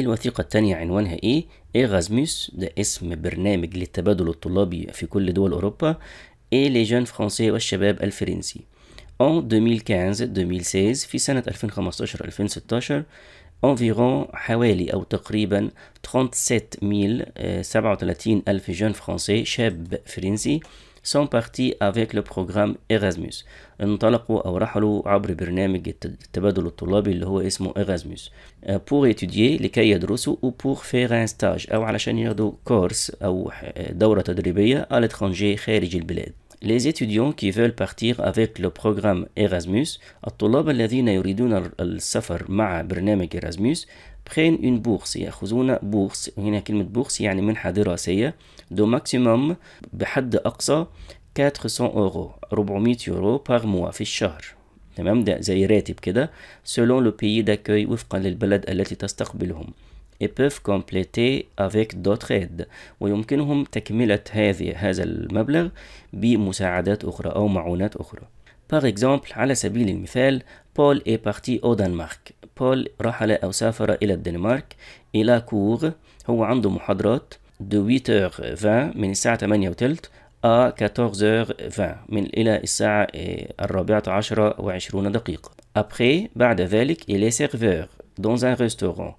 الوثيقة الثانية عنوانها إيه؟ إيغازموس ده اسم برنامج للتبادل الطلابي في كل دول أوروبا إيه لي جون فرونسي والشباب الفرنسي en 2015-2016 في سنة 2015-2016 environ حوالي أو تقريبا 37 000 37 ألف جون فرنسي شاب فرنسي sont partis avec le programme Erasmus انطلقوا أو رحلوا عبر برنامج التبادل الطلابي اللي هو اسمه Erasmus آه، pour étudier لكي يدرسوا أو pour faire un stage أو علشان ياخدوا كورس أو آه، دورة تدريبية à l'étranger خارج البلاد Les étudiants qui veulent partir avec le programme Erasmus, الطلاب الذين يريدون السفر مع برنامج Erasmus, prennent une bourse يأخذون بورس هنا كلمة بورس يعني منحة دراسية دو ماكسيموم بحد أقصى 400 يورو 400 يورو بار موا في الشهر تمام ده زي راتب كده سولون لو بيي داكوي وفقا للبلد التي تستقبلهم et peuvent compléter avec d'autres aides ويمكنهم تكملة هذه هذا المبلغ بمساعدات أخرى أو معونات أخرى Par exemple على سبيل المثال Paul est parti au Danemark بول رحل أو سافر إلى الدنمارك إلى كور هو عنده محاضرات de 8h20 من الساعة 8 وتلت à 14h20 من إلى الساعة الرابعة عشرة وعشرون دقيقة. Après بعد ذلك il est serveur dans un restaurant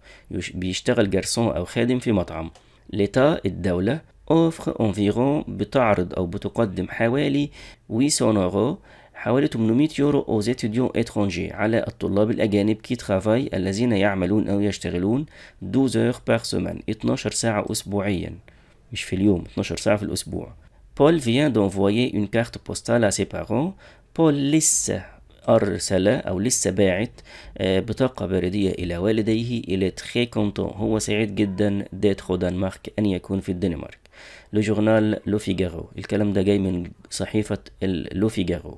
بيشتغل جرسون أو خادم في مطعم. L'État الدولة offre environ بتعرض أو بتقدم حوالي 800 euro حوالي 800 يورو أو زيت ديون على الطلاب الأجانب كي ترافاي الذين يعملون أو يشتغلون 12 بار سومان 12 ساعة أسبوعيا مش في اليوم 12 ساعة في الأسبوع بول فيان دونفويي اون كارت بوستال أ سي بارون بول لسه أرسل أو لسه باعت آه، بطاقة بريدية إلى والديه إلى تخي كونتون هو سعيد جدا ديتخو دنمارك أن يكون في الدنمارك لو جورنال لو فيجارو الكلام ده جاي من صحيفة لو فيجارو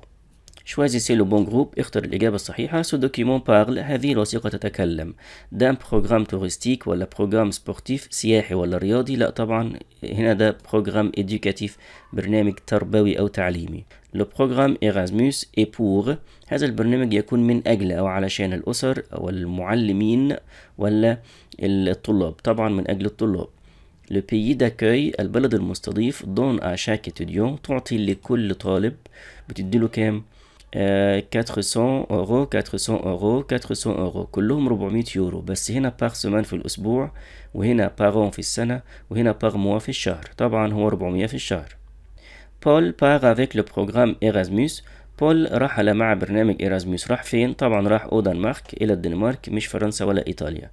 Choisissez لو بون جروب اختر الإجابة الصحيحة سو دوكيمون بارل هذه الوثيقة تتكلم دام بروغرام تورستيك ولا بروغرام سبورتيف سياحي ولا رياضي لا طبعا هنا ده بروغرام إدوكاتيف برنامج تربوي أو تعليمي لو بروغرام إيرازموس إي بور هذا البرنامج يكون من أجل أو علشان الأسر أو المعلمين ولا الطلاب طبعا من أجل الطلاب لو بيي داكوي البلد المستضيف دون أشاك تعطي لكل طالب بتديله كام؟ 400 أورو 400 أورو 400 أورو كلهم 400 يورو بس هنا باغ سمان في الأسبوع وهنا باغون في السنة وهنا باغ موا في الشهر طبعا هو 400 في الشهر بول باغ افيك لو بروغرام إيرازموس بول رحل مع برنامج إيرازموس راح فين؟ طبعا راح أودنمارك إلى الدنمارك مش فرنسا ولا إيطاليا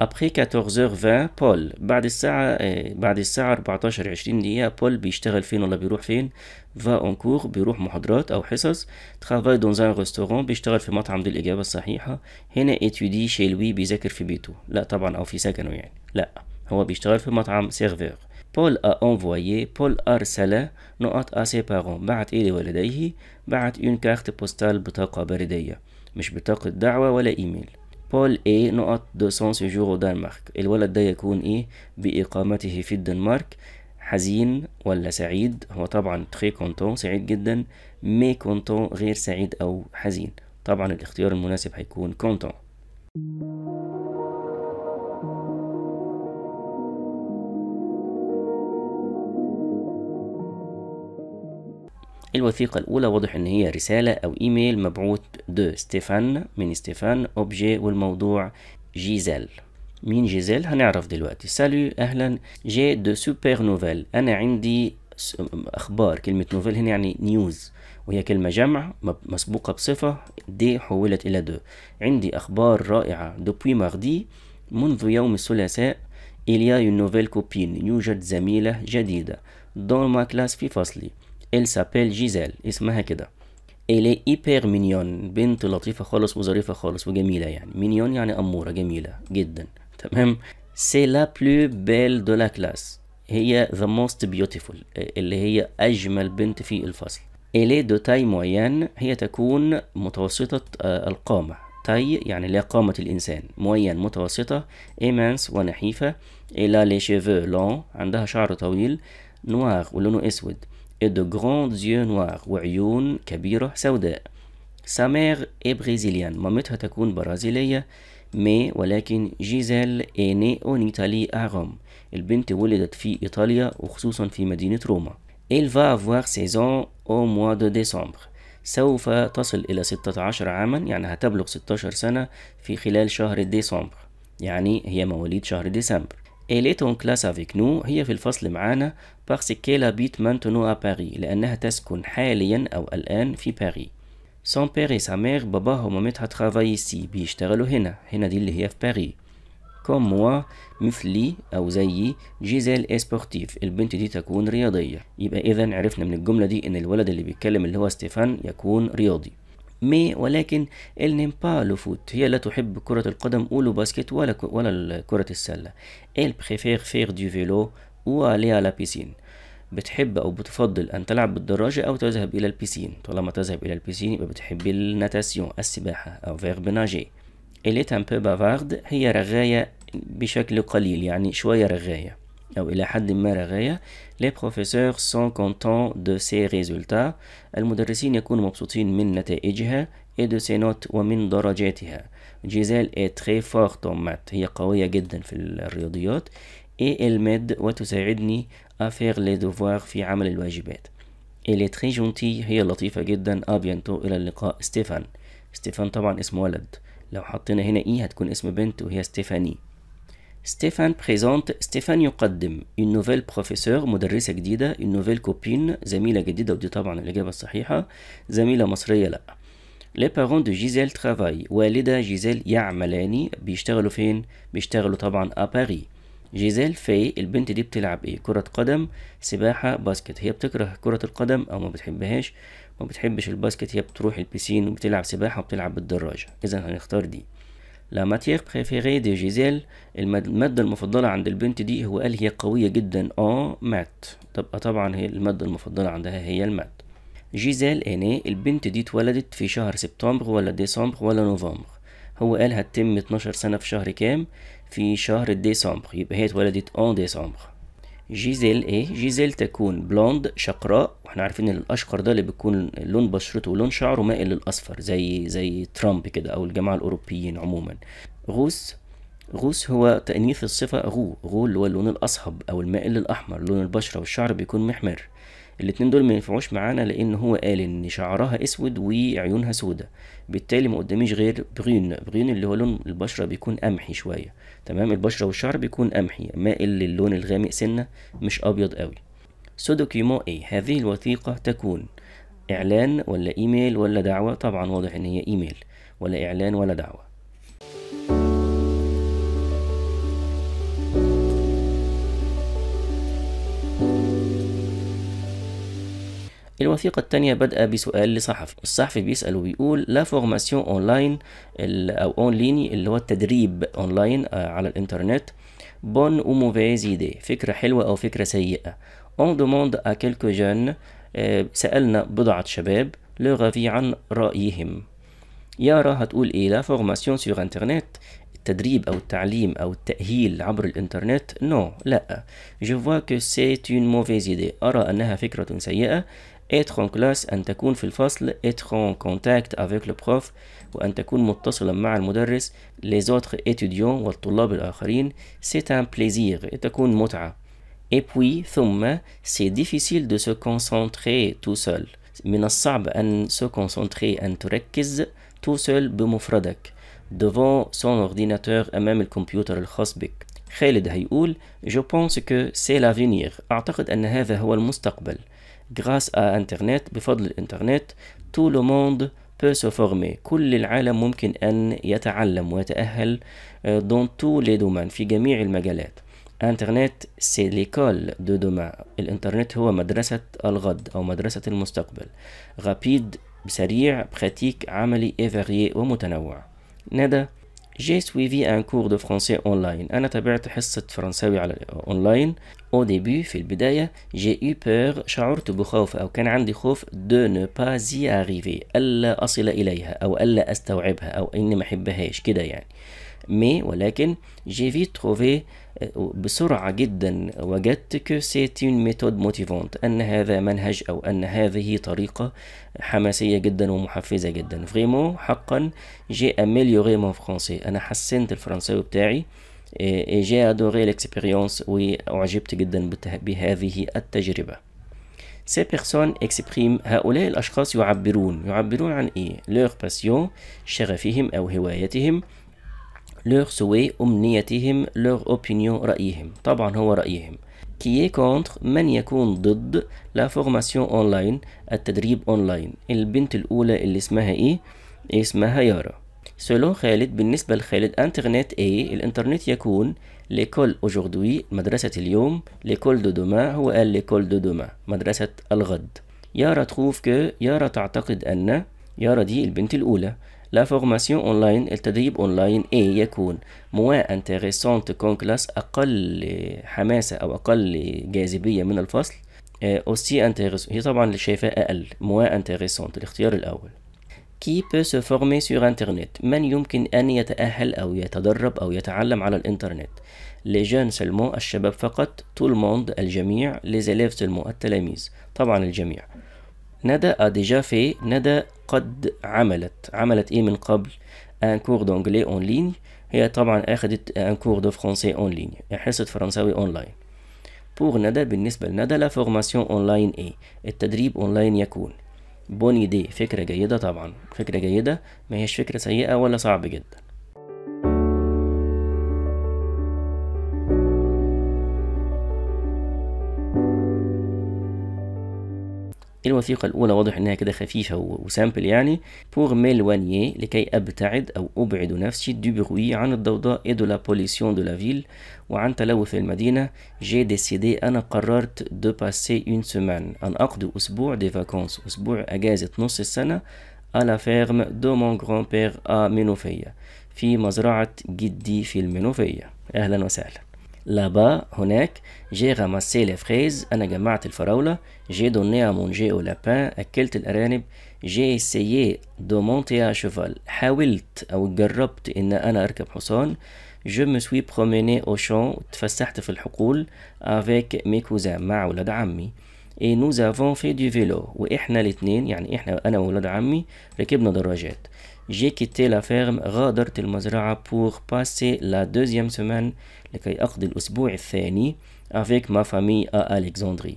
أبخي 14 h فان بول بعد الساعة آه، بعد الساعة 14 20 دقيقة بول بيشتغل فين ولا بيروح فين؟ فا أونكور بيروح محاضرات أو حصص travaille دون زان غوستوران بيشتغل في مطعم دي الإجابة الصحيحة هنا اتيودي شي لوي بيذاكر في بيته لا طبعا أو في سكنه يعني لا هو بيشتغل في مطعم سيرفير بول ا envoyé بول أرسل نقط ا سي parents بعت إيه لوالديه بعت اون كارت بوستال بطاقة بريدية مش بطاقة دعوة ولا إيميل بول اي نقط دو سون سيجور او دنمارك الولد ده يكون ايه بإقامته في الدنمارك حزين ولا سعيد هو طبعا تخي كونتون سعيد جدا مي كونتون غير سعيد أو حزين طبعا الاختيار المناسب هيكون كونتون الوثيقة الأولى واضح إن هي رسالة أو إيميل مبعوث دو ستيفان من ستيفان أوبجي والموضوع جيزيل مين جيزيل هنعرف دلوقتي سالو أهلا جي دو سوبر نوفيل أنا عندي أخبار كلمة نوفيل هنا يعني نيوز وهي كلمة جمع مسبوقة بصفة دي حولت إلى دو عندي أخبار رائعة دوبوي ماردي منذ يوم الثلاثاء إليا نوفيل كوبين يوجد زميلة جديدة دون ما كلاس في فصلي إل سابيل جيزيل اسمها كده إلي est مينيون بنت لطيفة خالص وظريفة خالص وجميلة يعني مينيون يعني أمورة جميلة جدا تمام سي لا بلو بيل دو لا كلاس هي the most beautiful اللي هي أجمل بنت في الفصل إلي دو تاي معين هي تكون متوسطة آه، القامة تاي يعني لا قامة الإنسان معين متوسطة إيمانس ونحيفة إلا لي شيفو لون عندها شعر طويل نوار ولونه أسود et de grands yeux noirs ou وعيون كبيرة سوداء Sa mère est brésilienne مامتها تكون برازيلية mais ولكن جيزيل est née en Italie à Rome البنت ولدت في إيطاليا وخصوصا في مدينة روما Elle va avoir 16 ans au mois de décembre سوف تصل إلى 16 عاما يعني هتبلغ 16 سنة في خلال شهر ديسمبر يعني هي مواليد شهر ديسمبر Elle est en classe avec nous هي في الفصل معانا parce qu'elle habite maintenant à Paris لأنها تسكن حاليا أو الآن في باري Son père et sa mère باباها ومامتها travaillent ici بيشتغلوا هنا هنا دي اللي هي في باري Comme moi مثلي أو زيي جيزيل اسبورتيف البنت دي تكون رياضية يبقى إذا عرفنا من الجملة دي إن الولد اللي بيتكلم اللي هو ستيفان يكون رياضي مي ولكن النيمبا لو فوت هي لا تحب كرة القدم ولا باسكت ولا ولا كرة السلة إل بريفير فير دو فيلو وألي على بيسين بتحب أو بتفضل أن تلعب بالدراجة أو تذهب إلى البيسين طالما تذهب إلى البيسين يبقى بتحب الناتاسيون السباحة أو فيغ بناجي إليت أن بو بافارد هي رغاية بشكل قليل يعني شوية رغاية أو إلى حد ما رغاية لي بروفيسور سون كونتون دو سي ريزولتا المدرسين يكونوا مبسوطين من نتائجها اي دو سي نوت ومن درجاتها جيزال اي تري forte en هي قوية جدا في الرياضيات اي إل m'aide وتساعدني افير لي دوفوار في عمل الواجبات الي تري جونتي هي لطيفة جدا ابيانتو إلى اللقاء ستيفان ستيفان طبعا اسم ولد لو حطينا هنا اي e هتكون اسم بنت وهي ستيفاني ستيفان بريزونت ستيفان يقدم une nouvelle professeur مدرسة جديدة une nouvelle copine زميلة جديدة ودي طبعا الإجابة الصحيحة زميلة مصرية لأ لي بارون دو جيزيل ترافاي والدة جيزيل يعملان بيشتغلوا فين بيشتغلوا طبعا ا باري جيزيل في البنت دي بتلعب ايه كرة قدم سباحة باسكت هي بتكره كرة القدم او ما بتحبهاش ما بتحبش الباسكت هي بتروح البسين وبتلعب سباحة وبتلعب بالدراجة اذا هنختار دي لا ماتيير بريفيري دي جيزيل المادة المفضلة عند البنت دي هو قال هي قوية جدا اه مات تبقى طبعا هي المادة المفضلة عندها هي المات جيزيل اني البنت دي اتولدت في شهر سبتمبر ولا ديسمبر ولا نوفمبر هو قال هتتم 12 سنة في شهر كام في شهر ديسمبر يبقى هي اتولدت اون ديسمبر جيزيل ايه جيزيل تكون بلوند شقراء واحنا عارفين ان الاشقر ده اللي بيكون لون بشرته ولون شعره مائل للاصفر زي زي ترامب كده او الجماعه الاوروبيين عموما غوث غوث هو تأنيث الصفة غو غو اللي هو اللون الأصهب أو المائل للأحمر لون البشرة والشعر بيكون محمر الاتنين دول ما ينفعوش معانا لان هو قال ان شعرها اسود وعيونها سودة بالتالي ما قداميش غير بغين بغين اللي هو لون البشره بيكون قمحي شويه تمام البشره والشعر بيكون قمحي مائل للون الغامق سنه مش ابيض قوي سو دوكيومون ايه هذه الوثيقه تكون اعلان ولا ايميل ولا دعوه طبعا واضح ان هي ايميل ولا اعلان ولا دعوه الوثيقة التانية بدأ بسؤال لصحفي الصحفي بيسأل وبيقول لا فورماسيون اونلاين او اون ليني اللي هو التدريب اونلاين آه، على الانترنت بون او موفيز ايدي فكرة حلوة او فكرة سيئة اون دوموند ا كيلكو جون سألنا بضعة شباب لو رافي عن رأيهم يارا هتقول ايه لا فورماسيون سيغ انترنت التدريب أو التعليم أو التأهيل عبر الإنترنت نو no, لا جو فوا كو سي اون موفيز ايدي أرى أنها فكرة سيئة être en classe أن تكون في الفصل être en contact avec le prof وأن تكون متصلا مع المدرس les autres étudiants والطلاب الآخرين c'est un plaisir تكون متعة et puis ثم c'est difficile de se concentrer tout seul من الصعب أن se concentrer أن تركز tout seul بمفردك devant son ordinateur أمام الكمبيوتر الخاص بك خالد هيقول Je pense que c'est l'avenir أعتقد أن هذا هو المستقبل grâce à Internet بفضل الإنترنت tout le monde peut se former كل العالم ممكن أن يتعلم ويتأهل euh, dans tous les domaines في جميع المجالات انترنت سي ليكول دو دوما الانترنت هو مدرسة الغد أو مدرسة المستقبل غابيد سريع براتيك عملي إيفاريي ومتنوع ندى جي سويفي ان كور دو فرونسي اونلاين انا تابعت حصة فرنساوي على اونلاين au début في البداية j'ai eu peur شعرت بخوف أو كان عندي خوف de ne pas y arriver ألا أصل إليها أو ألا أستوعبها أو إني ما أحبهاش كده يعني مي ولكن j'ai vite trouvé بسرعة جدا وجدت que c'est une méthode motivante أن هذا منهج أو أن هذه طريقة حماسية جدا ومحفزة جدا vraiment حقا j'ai amélioré mon français أنا حسنت الفرنساوي بتاعي جي ادوري l'expérience وأعجبت جدا بهذه التجربة سي بيرسون اكسبريم هؤلاء الأشخاص يعبرون يعبرون عن إيه؟ لور باسيون شغفهم أو هوايتهم لور سوي أمنيتهم لور أوبينيون رأيهم طبعا هو رأيهم كي est من يكون ضد لا فورماسيون اونلاين التدريب اونلاين البنت الاولى اللي اسمها ايه اسمها يارا سولو خالد بالنسبة لخالد انترنت اي الإنترنت يكون لكل اجوردوي مدرسة اليوم لكل دو دوما هو قال لكل دو دوما مدرسة الغد يارا تخوف كو يارا تعتقد أن يارا دي البنت الأولى لا فورماسيون اونلاين التدريب اونلاين اي يكون موا انتريسونت كون كلاس اقل حماسه او اقل جاذبيه من الفصل اوسي آه، انتريسونت هي طبعا اللي شايفاه اقل موا انتريسونت الاختيار الاول كي peut se former sur Internet من يمكن أن يتأهل أو يتدرب أو يتعلم على الإنترنت les jeunes seulement الشباب فقط tout le monde الجميع les élèves seulement التلاميذ طبعا الجميع ندى a déjà fait ندى قد عملت عملت إيه من قبل un cours d'anglais en ligne هي طبعا أخذت un cours de français en ligne يعني حصة فرنساوي أونلاين pour ندى بالنسبة لندى la formation online إيه التدريب أونلاين يكون بوني دي فكرة جيدة طبعا فكرة جيدة ما هيش فكرة سيئة ولا صعب جدا الوثيقة الأولى واضح إنها كده خفيفة وسامبل يعني pour m'éloigner لكي أبتعد أو أبعد نفسي du bruit عن الضوضاء et de la pollution de la ville وعن تلوث المدينة جي ديسيدي أنا قررت دو باسي اون سومان أن أقضي أسبوع دي فاكونس أسبوع أجازة نص السنة على فيرم دو مون mon grand أ مينوفية في مزرعة جدي في المنوفية أهلا وسهلا لابا هناك, جي غامسي لي فريز أنا جمعت الفراولة, جي دوني à جي أو لابان أكلت الأرانب, جي سيي دو مونتي أ شوفال حاولت أو جربت إن أنا أركب حصان, Je me suis promené au champ, تفسحت في الحقول avec mes cousins مع ولاد عمي. Et nous avons fait du vélo. وإحنا الاثنين يعني إحنا أنا وولاد عمي ركبنا دراجات. J'ai quitté la ferme غادرت المزرعة pour passer la deuxième semaine لكي أقضي الأسبوع الثاني avec ma famille à Alexandrie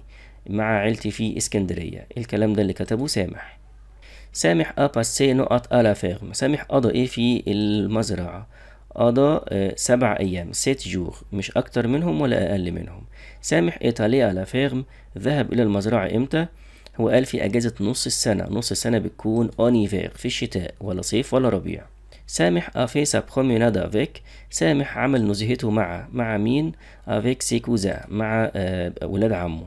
مع عيلتي في اسكندرية الكلام ده اللي كتبه سامح سامح أ باسي نقط أ لا فيرم سامح قضى إيه في المزرعة قضى آه، سبع أيام سيت جور مش أكتر منهم ولا أقل منهم سامح إيطاليا على فيرم ذهب إلى المزرعة إمتى؟ هو قال في أجازة نص السنة نص السنة بتكون أونيفير في الشتاء ولا صيف ولا ربيع سامح أفيسا برومينادا فيك سامح عمل نزهته مع مع مين؟ أفيك سيكوزا مع آه، ولاد عمه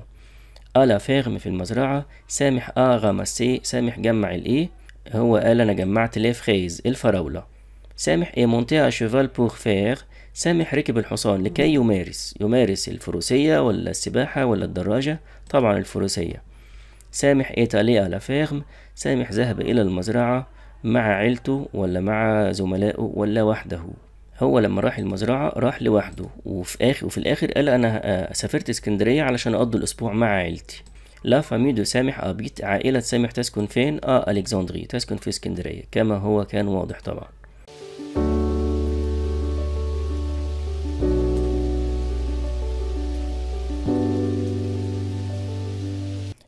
ألا فيرم في المزرعة سامح آغا سامح جمع الإيه هو قال أنا جمعت لي فريز الفراولة سامح اي مونتي ا شيفال بور فير سامح ركب الحصان لكي يمارس يمارس الفروسية ولا السباحة ولا الدراجة طبعا الفروسية سامح اي تالي على فيرم سامح ذهب إلى المزرعة مع عيلته ولا مع زملائه ولا وحده هو لما راح المزرعة راح لوحده وفي آخر وفي الآخر قال أنا آه، سافرت اسكندرية علشان أقضي الأسبوع مع عيلتي لا فامي دو سامح أبيت عائلة سامح تسكن فين؟ آه ألكسندري تسكن في اسكندرية كما هو كان واضح طبعا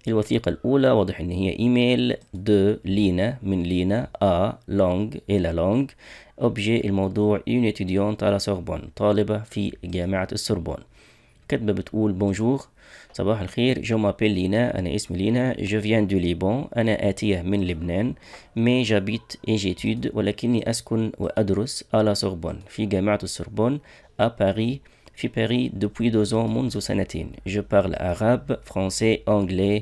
الوثيقة الأولى واضح إن هي إيميل دو لينا من لينا آ لونج إلى لونج أوبجي الموضوع يونيتيديون تارا سوربون طالبة في جامعة السوربون كتبة بتقول بونجور صباح الخير جو مابيل لينا أنا اسمي لينا جو فيان دو ليبون أنا آتية من لبنان مي جابيت إي جيتود ولكني أسكن وأدرس على سوربون في جامعة السوربون أ باريس في Paris depuis deux ans منذ سنتين je parle arabe français anglais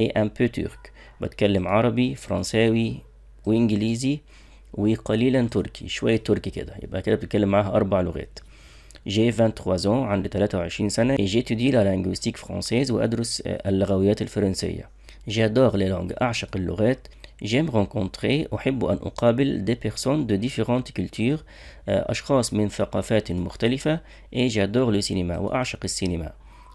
et un peu turc بتكلم عربي فرنساوي وانجليزي وقليلا تركي شوية تركي كده يبقى كده بتتكلم معاها أربع لغات J'ai 23 ans عندي 23 سنة et j'étudie la linguistique française وأدرس اللغويات الفرنسية J'adore les langues أعشق اللغات J'aime rencontrer أحب أن أقابل des personnes de différentes cultures آه، أشخاص من ثقافات مختلفة et j'adore le cinéma وأعشق السينما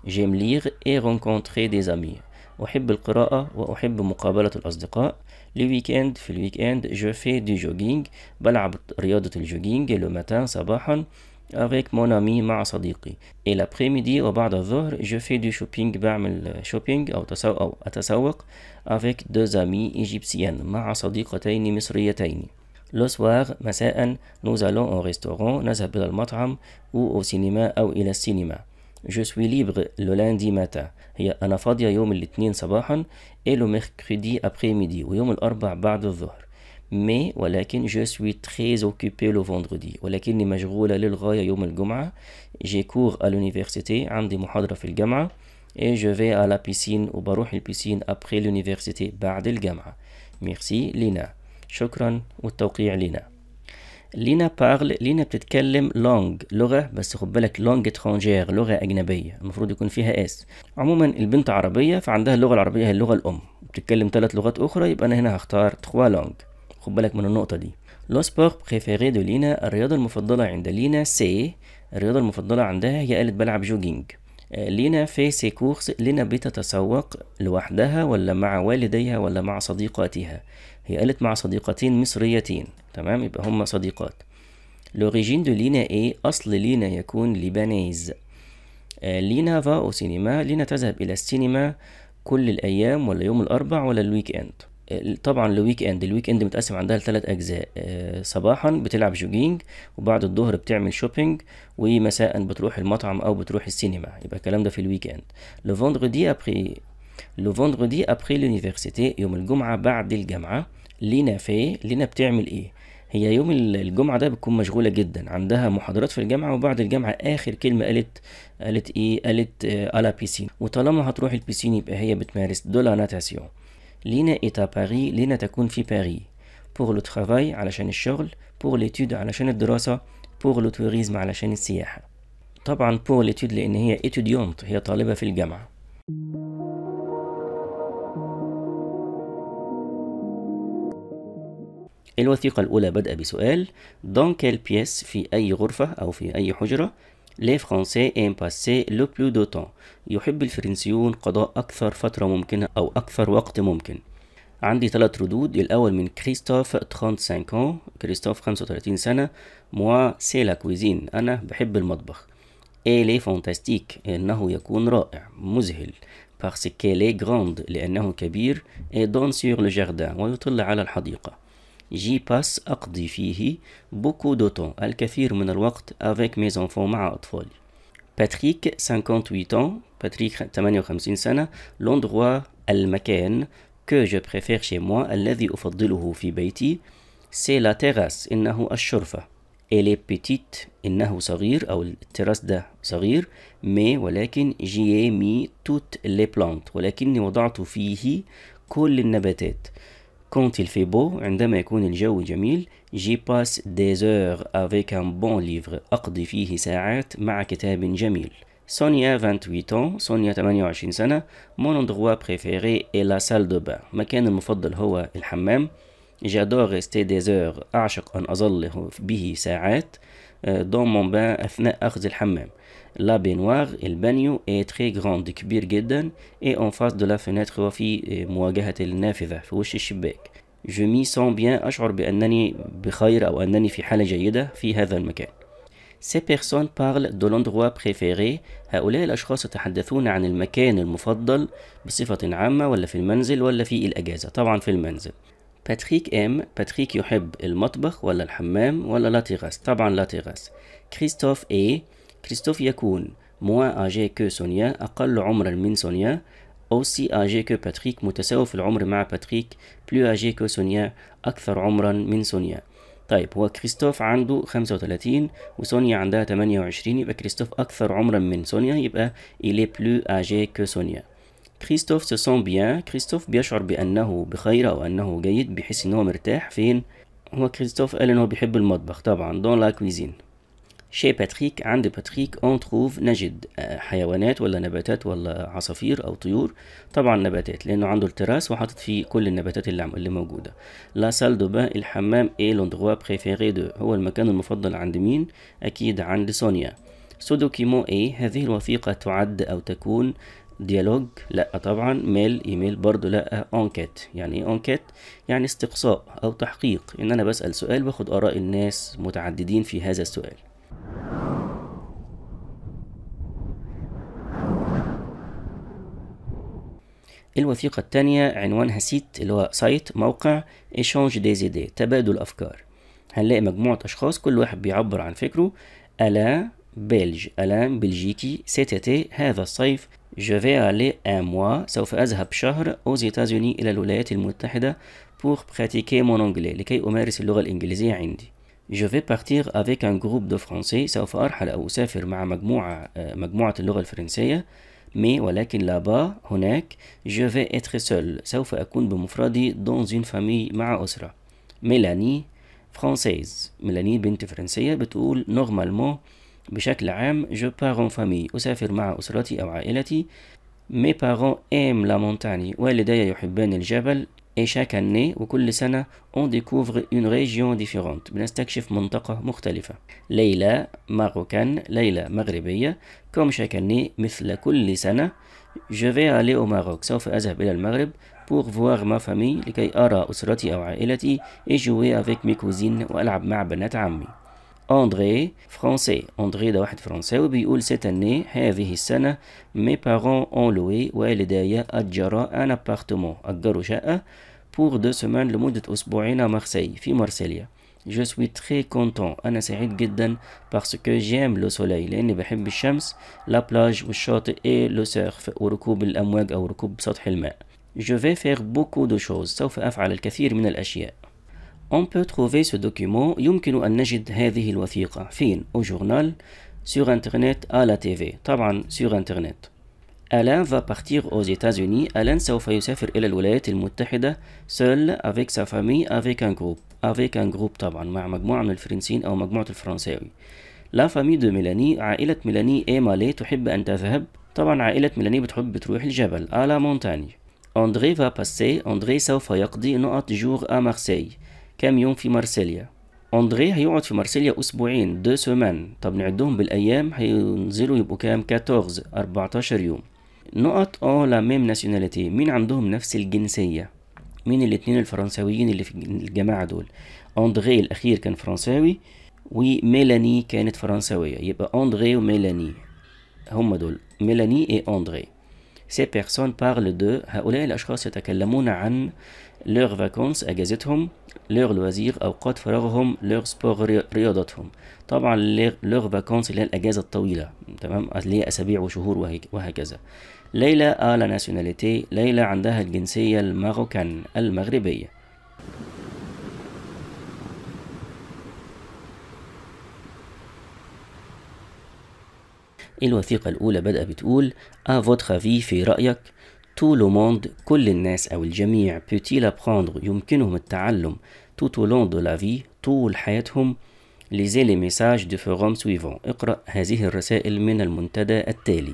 j'aime lire et rencontrer des amis أحب القراءة وأحب مقابلة الأصدقاء ويكاند في الويكند je fais du jogging بلعب رياضة الجوجينج le matin صباحا avec mon ami مع صديقي et l'après-midi وبعد الظهر je fais du shopping بعمل shopping أو, أو أتسوق avec deux amis égyptiennes مع صديقتين مصريتين Le soir, nous allons au restaurant, نذهب al ou au cinéma ou cinéma. Je suis libre le lundi matin. et le mercredi après-midi Mais je suis très occupé le vendredi. ولكني J'ai cours à l'université, عندي في Et je vais à la piscine ou la piscine après l'université بعد Merci Lina. شكرا والتوقيع لينا لينا بارل لينا بتتكلم لونج لغة بس خد بالك لونج اترونجير لغة أجنبية المفروض يكون فيها اس عموما البنت عربية فعندها اللغة العربية هي اللغة الأم بتتكلم ثلاث لغات أخرى يبقى أنا هنا هختار تخوا لونج خد بالك من النقطة دي لو سبور بريفيري دو لينا الرياضة المفضلة عند لينا سي الرياضة المفضلة عندها هي قالت بلعب جوجينج آه، لينا في سي كورس لينا بتتسوق لوحدها ولا مع والديها ولا مع صديقاتها هي قالت مع صديقتين مصريتين تمام يبقى هما صديقات لوريجين دو لينا ايه أصل لينا يكون لبنيز آه، لينا فا أو سينما لينا تذهب إلى السينما كل الأيام ولا يوم الأربع ولا الويك إند آه، طبعا الويك اند الويك اند متقسم عندها لثلاث اجزاء آه، صباحا بتلعب جوجينج وبعد الظهر بتعمل شوبينج ومساء بتروح المطعم او بتروح السينما يبقى الكلام ده في الويك اند لو فوندردي ابري لو فوندردي ابري لونيفرسيتي يوم الجمعه بعد الجامعه لينا في إيه؟ لينا بتعمل ايه هي يوم الجمعة ده بتكون مشغولة جدا عندها محاضرات في الجامعة وبعد الجامعة آخر كلمة قالت قالت إيه قالت آه بيسين وطالما هتروح البيسين يبقى هي بتمارس دولا ناتاسيون لينا ايتا باري لينا تكون في باري بور لو ترافاي علشان الشغل بور ليتود علشان الدراسة بور لو توريزم علشان السياحة طبعا بور ليتود لأن هي إتوديونت هي طالبة في الجامعة الوثيقة الأولى بدأ بسؤال دون كيل بيس في أي غرفة أو في أي حجرة لي فرونسي ايم باسي لو بلو دو تون يحب الفرنسيون قضاء أكثر فترة ممكنة أو أكثر وقت ممكن عندي ثلاث ردود الأول من كريستوف 35 ans كريستوف 35 سنة موا سي لا كويزين أنا بحب المطبخ اي لي فونتاستيك إنه يكون رائع مذهل parce لي جراند grande لأنه كبير اي دون سيغ لو جاردان ويطل على الحديقة J'y passe أقضي فيه beaucoup de temps الكثير من الوقت avec mes enfants مع أطفالي Patrick 58 ans Patrick 58 سنة l'endroit المكان que je préfère chez moi الذي أفضله في بيتي c'est la terrasse إنه الشرفة elle est petite إنه صغير أو التراس ده صغير mais ولكن j'y ai mis toutes les plantes ولكني وضعت فيه كل النباتات Quand il fait beau, عندما يكون الجو جميل, j'y passe des heures avec un bon livre. أقضي فيه ساعات مع كتاب جميل. سونيا 28 ans, سونيا 28 سنة. Mon endroit préféré est la salle de bain. مكان المفضل هو الحمام. J'adore rester des heures. أعشق أن أظل به ساعات dans mon bain أثناء أخذ الحمام. La baignoire, البانيو est très grande كبير جدا et en face de la fenêtre وفي مواجهة النافذة في وش الشباك. Je m'y sens bien أشعر بأنني بخير أو أنني في حالة جيدة في هذا المكان. Ces personnes parlent de l'endroit préféré هؤلاء الأشخاص يتحدثون عن المكان المفضل بصفة عامة ولا في المنزل ولا في الأجازة طبعا في المنزل باتريك ام باتريك يحب المطبخ ولا الحمام ولا لا طبعا لا كريستوف اي كريستوف يكون موان آجي كو سونيا أقل عمرا من سونيا أوسي آجي كو باتريك متساوي في العمر مع باتريك بلو آجي كو سونيا أكثر عمرا من سونيا طيب هو كريستوف عنده 35 وسونيا عندها 28 يبقى كريستوف أكثر عمرا من سونيا يبقى إلي بلو آجي كو سونيا كريستوف se بيان كريستوف بيشعر بأنه بخير أو أنه جيد بيحس إن هو مرتاح فين هو كريستوف قال إن هو بيحب المطبخ طبعا دون لا كويزين شي باتريك عند باتريك اون تروف نجد آه، حيوانات ولا نباتات ولا عصافير او طيور طبعا نباتات لانه عنده التراس وحاطط فيه كل النباتات اللي اللي موجوده لا سال دو بان الحمام اي لوندغوا بريفيري دو هو المكان المفضل عند مين اكيد عند سونيا سو دوكيمون اي هذه الوثيقه تعد او تكون ديالوج لا طبعا ميل ايميل برضو لا اونكيت يعني ايه اونكيت يعني استقصاء او تحقيق ان انا بسال سؤال باخد اراء الناس متعددين في هذا السؤال الوثيقة الثانية عنوانها سيت اللي هو سايت موقع échange des دي تبادل أفكار هنلاقي مجموعة أشخاص كل واحد بيعبر عن فكره ألا بلج ألا بلجيكي سيتيتي هذا الصيف جوفي في ألي أن موا سوف أذهب شهر أو زيتازوني إلى الولايات المتحدة بور براتيكي مون لكي أمارس اللغة الإنجليزية عندي Je vais partir avec un groupe de français سوف أرحل أو أسافر مع مجموعة آه، مجموعة اللغة الفرنسية mais ولكن لابا هناك je vais être seul سوف أكون بمفردي dans une famille مع أسرة ميلاني فرانسيز ميلاني بنت فرنسية بتقول normalement بشكل عام je pars en famille أسافر مع أسرتي أو عائلتي Mes parents aiment la montagne والدي يحبان الجبل Et chaque année وكل سنة on découvre une région différente بنستكشف منطقة مختلفة ليلى marocaine ليلى مغربية comme chaque année مثل كل سنة je vais aller au Maroc سوف أذهب إلى المغرب pour voir ma famille لكي أرى أسرتي أو عائلتي et jouer avec mes cousines وألعب مع بنات عمي أندري فرنسي أندري ده واحد فرنساوي بيقول cette année هذه السنة mes parents ont loué والداي أجرا un appartement أجروا شقة pour deux semaines لمدة أسبوعين Marseille في مارسيليا Je suis très content أنا سعيد جدا parce que j'aime le soleil لأني بحب الشمس la plage والشاطئ et le surf وركوب الأمواج أو ركوب سطح الماء Je vais faire beaucoup de choses سوف أفعل الكثير من الأشياء On peut trouver ce document يمكن أن نجد هذه الوثيقة فين؟ Au journal sur internet à la TV طبعا sur internet Alain va partir aux États-Unis. Alain سوف يسافر إلى الولايات المتحدة seul avec sa famille avec un groupe. Avec un groupe طبعا مع مجموعة من الفرنسيين أو مجموعة الفرنساوي. La famille de Mélanie عائلة ميلاني et Malé تحب أن تذهب طبعا عائلة ميلاني بتحب تروح الجبل à la montagne. André va passer André سوف يقضي نقط jour à Marseille. كم يوم في مارسيليا. أندري هيقعد في مارسيليا أسبوعين دو سومان طب نعدهم بالأيام هينزلوا يبقوا كام 14 14 يوم نقط اه لا ميم ناسيوناليتي مين عندهم نفس الجنسية مين الاتنين الفرنساويين اللي في الجماعة دول أندغي الأخير كان فرنساوي وميلاني كانت فرنساوية يبقى أندغي وميلاني هما دول ميلاني اي أندغي سي بيرسون بارل دو هؤلاء الأشخاص يتكلمون عن لور فاكونس أجازتهم لور لوزير أوقات فراغهم لور سبور رياضتهم طبعا لور فاكونس اللي هي الأجازة الطويلة تمام اللي هي أسابيع وشهور وهكذا ليلى a ناسيوناليتي ليلى عندها الجنسية الماروكان المغربية الوثيقة الأولى بدأ بتقول à votre avis في رأيك tout le monde كل الناس أو الجميع peut-il apprendre يمكنهم التعلم tout au long de la vie طول حياتهم lisez les messages du forum suivant اقرأ هذه الرسائل من المنتدى التالي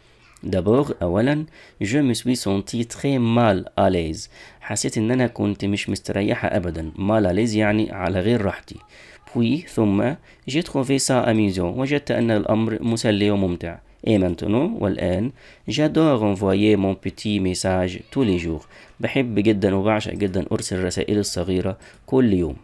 دابور اولا جو مي سوي سونتي تري مال اليز حسيت ان انا كنت مش مستريحه ابدا مال اليز يعني على غير راحتي بوي ثم جي تروفي سا اميزون وجدت ان الامر مسلي وممتع اي مانتونو والان جادور انفويي مون بيتي ميساج تو لي جور بحب جدا وبعشق جدا ارسل رسائل الصغيره كل يوم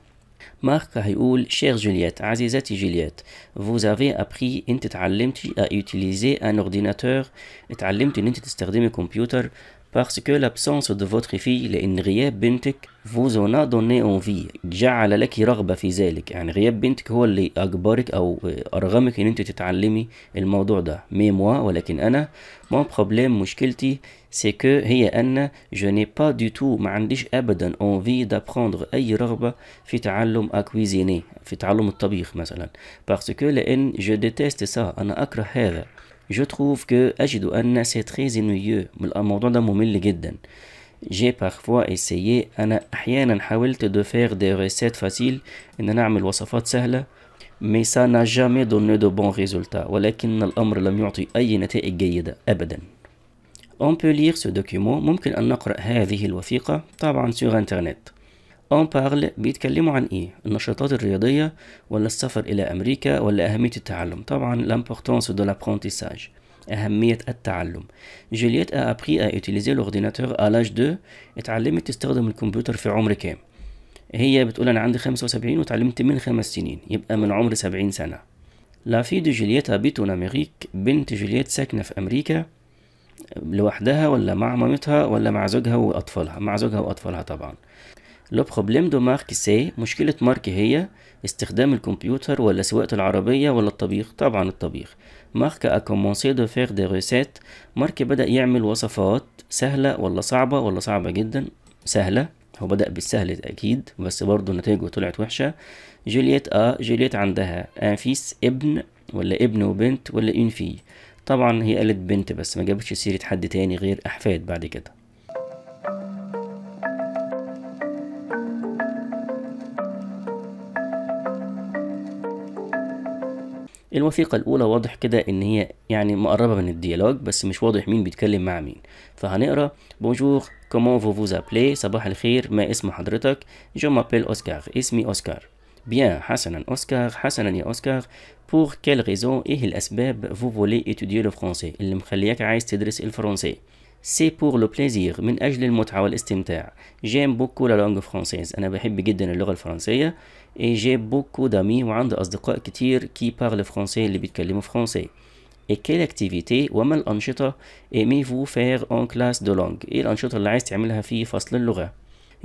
مارك هيقول شير جولييت عزيزتي جولييت vous avez appris انت اتعلمتي à utiliser un ordinateur اتعلمتي ان انت تستخدمي كمبيوتر parce que l'absence de votre fille لأن غياب بنتك vous en a donné envie جعل لك رغبة في ذلك يعني غياب بنتك هو اللي أجبرك أو أرغمك إن أنت تتعلمي الموضوع ده مي موا ولكن أنا مون بروبليم مشكلتي c'est que هي أن je n'ai pas du tout ما عنديش أبدا envie d'apprendre أي رغبة في تعلم أكويزيني في تعلم الطبيخ مثلا parce que لأن je déteste ça أنا أكره هذا je trouve que أجد أن c'est très ennuyeux الموضوع ده ممل جدا j'ai parfois essayé أنا أحيانا حاولت de faire des recettes faciles إن أنا أعمل وصفات سهلة mais ça n'a jamais donné de bons résultats ولكن الأمر لم يعطي أي نتائج جيدة أبداً On peut lire ce document ممكن أن نقرأ هذه الوثيقة طبعا سوغ انترنت On parle بيتكلموا عن ايه النشاطات الرياضيه ولا السفر الى امريكا ولا اهميه التعلم طبعا l'importance de l'apprentissage أهمية التعلم جولييت a appris à utiliser l'ordinateur à l'âge de اتعلمت تستخدم الكمبيوتر في عمر كام هي بتقول أنا عندي 75 وتعلمت من خمس سنين يبقى من عمر 70 سنة لا في دي جولييت بيتو ناميريك بنت جولييت ساكنة في أمريكا لوحدها ولا مع مامتها ولا مع زوجها واطفالها مع زوجها واطفالها طبعا لو بروبليم دو مارك سي مشكلة مارك هي استخدام الكمبيوتر ولا سواقة العربية ولا الطبيخ طبعا الطبيخ مارك ا كومونسي دو فيغ دي ريسيت مارك بدأ يعمل وصفات سهلة ولا صعبة ولا صعبة جدا سهلة هو بدأ بالسهل أكيد بس برضه نتائجه طلعت وحشة جولييت ا آه، جولييت عندها انفيس ابن ولا ابن وبنت ولا اون في طبعا هي قالت بنت بس ما جابتش سيرة حد تاني غير أحفاد بعد كده الوثيقة الأولى واضح كده إن هي يعني مقربة من الديالوج بس مش واضح مين بيتكلم مع مين فهنقرا بونجور كومون فو فوزا أبلي صباح الخير ما اسم حضرتك جو مابيل أوسكار اسمي أوسكار بيان حسنا أوسكار حسنا يا أوسكار بور كال غيزون ايه الاسباب فو فولي اتوديو لو فرونسي اللي مخليك عايز تدرس الفرنسي سي بور لو بليزير من اجل المتعه والاستمتاع جيم بوكو لا لونغ فرونسيز انا بحب جدا اللغه الفرنسيه اي جي بوكو دامي وعندي اصدقاء كتير كي بارل فرونسي اللي بيتكلموا فرونسي اي quelle activité وما الأنشطة فو faire en كلاس دو langue إيه الأنشطة اللي عايز تعملها في فصل اللغة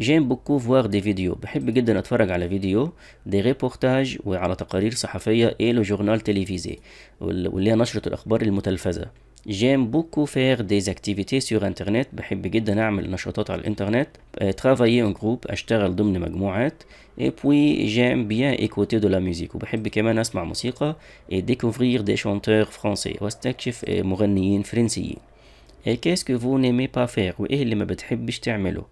جيم بوكو فوار دي فيديو بحب جدا اتفرج على فيديو دي ريبورتاج وعلى تقارير صحفية اي لو جورنال تلفزي واللي هي نشرة الاخبار المتلفزة جيم بوكو فير ديز اكتيفيتي سور انترنت بحب جدا اعمل نشاطات على الانترنت ترافايي ان جروب اشتغل ضمن مجموعات اي بوي جيم بيان ايكوتي دو لا ميوزيك وبحب كمان اسمع موسيقى اي ديكوفرير دي شونتور فرونسي واستكشف euh، مغنيين فرنسيين اي كيس فو نيمي با فير وايه اللي ما بتحبش تعمله